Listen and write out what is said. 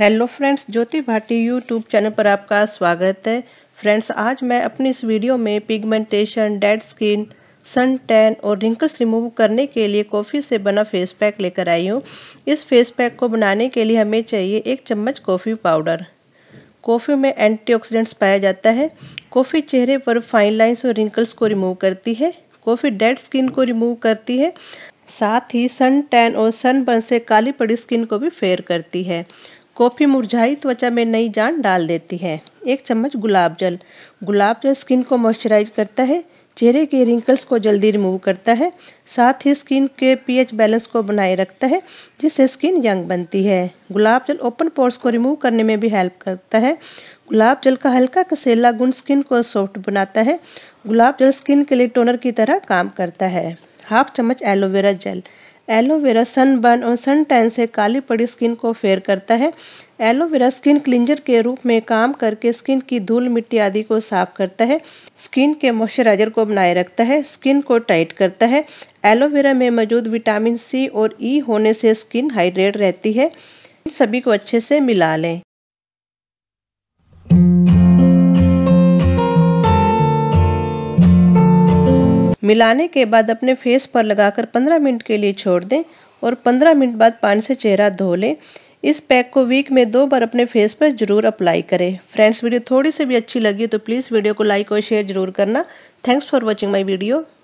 hello friends Jyoti Bhati YouTube channel पर आपका स्वागत है फ्रेंड्स आज मैं अपनी इस वीडियो में pigmentation dead skin sun tan और रिंकल्स रिमूव करने के लिए कॉफ़ी से बना फेस पैक लेकर आई हूँ इस फेस पैक को बनाने के लिए हमें चाहिए एक चम्मच कॉफ़ी पाउडर कॉफ़ी में एंटीऑक्सीडेंट्स पाया जाता है कॉफ़ी चेहरे पर फाइन लाइन्स और रिंकल्स को रिमूव करती है कॉफ़ी डेड स्किन को रिमूव करती है साथ ही सन टैन और सन बर्न से काली पड़ी स्किन को भी फेयर करती है कॉफ़ी मुरझाई त्वचा में नई जान डाल देती है एक चम्मच गुलाब जल गुलाब जल स्किन को मॉइस्चराइज करता है चेहरे के रिंकल्स को जल्दी रिमूव करता है साथ ही स्किन के पीएच बैलेंस को बनाए रखता है जिससे स्किन यंग बनती है गुलाब जल ओपन पोर्स को रिमूव करने में भी हेल्प करता है गुलाब जल का हल्का कसेला गुण स्किन को सॉफ्ट बनाता है गुलाब जल स्किन के लिए टोनर की तरह काम करता है हाफ चम्मच एलोवेरा जेल एलोवेरा सनबर्न और सन टैन से काली पड़ी स्किन को फेयर करता है एलोवेरा स्किन क्लिंजर के रूप में काम करके स्किन की धूल मिट्टी आदि को साफ करता है स्किन के मॉइस्चराइजर को बनाए रखता है स्किन को टाइट करता है एलोवेरा में मौजूद विटामिन सी और ई e होने से स्किन हाइड्रेट रहती है इन सभी को अच्छे से मिला लें मिलाने के बाद अपने फेस पर लगाकर 15 मिनट के लिए छोड़ दें और 15 मिनट बाद पानी से चेहरा धो लें इस पैक को वीक में दो बार अपने फेस पर जरूर अप्लाई करें फ्रेंड्स वीडियो थोड़ी सी भी अच्छी लगी तो प्लीज़ वीडियो को लाइक और शेयर जरूर करना thanks for watching my video